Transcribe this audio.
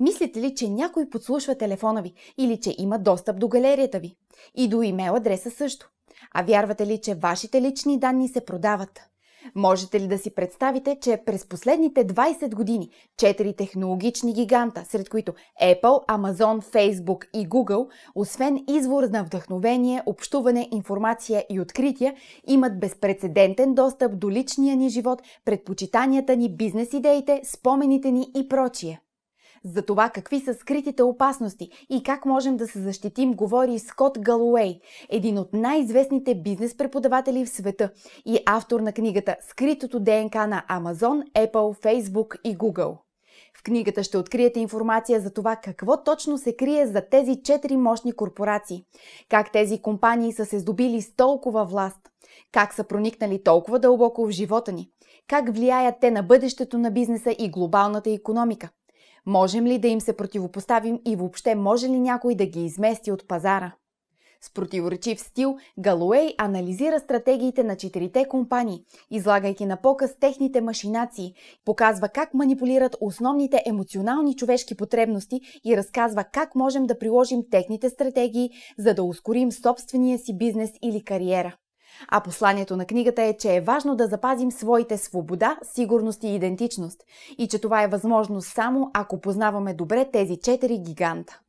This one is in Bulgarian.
Мислите ли, че някой подслушва телефона ви или че има достъп до галерията ви? И до имейл адреса също. А вярвате ли, че вашите лични данни се продават? Можете ли да си представите, че през последните 20 години четири технологични гиганта, сред които Apple, Amazon, Facebook и Google, освен извор на вдъхновение, общуване, информация и открития, имат безпредседентен достъп до личния ни живот, предпочитанията ни, бизнес идеите, спомените ни и прочие? За това какви са скритите опасности и как можем да се защитим, говори Скот Галуей, един от най-известните бизнес преподаватели в света и автор на книгата Скритото ДНК на Амазон, Apple, Facebook и Google. В книгата ще откриете информация за това какво точно се крие за тези четири мощни корпорации, как тези компании са се здобили с толкова власт, как са проникнали толкова дълбоко в живота ни, как влияят те на бъдещето на бизнеса и глобалната економика – Можем ли да им се противопоставим и въобще може ли някой да ги измести от пазара? С противоречив стил, Галуей анализира стратегиите на четирите компании, излагайки на показ техните машинации, показва как манипулират основните емоционални човешки потребности и разказва как можем да приложим техните стратегии, за да ускорим собствения си бизнес или кариера. А посланието на книгата е, че е важно да запазим своите свобода, сигурност и идентичност и че това е възможно само ако познаваме добре тези четири гиганта.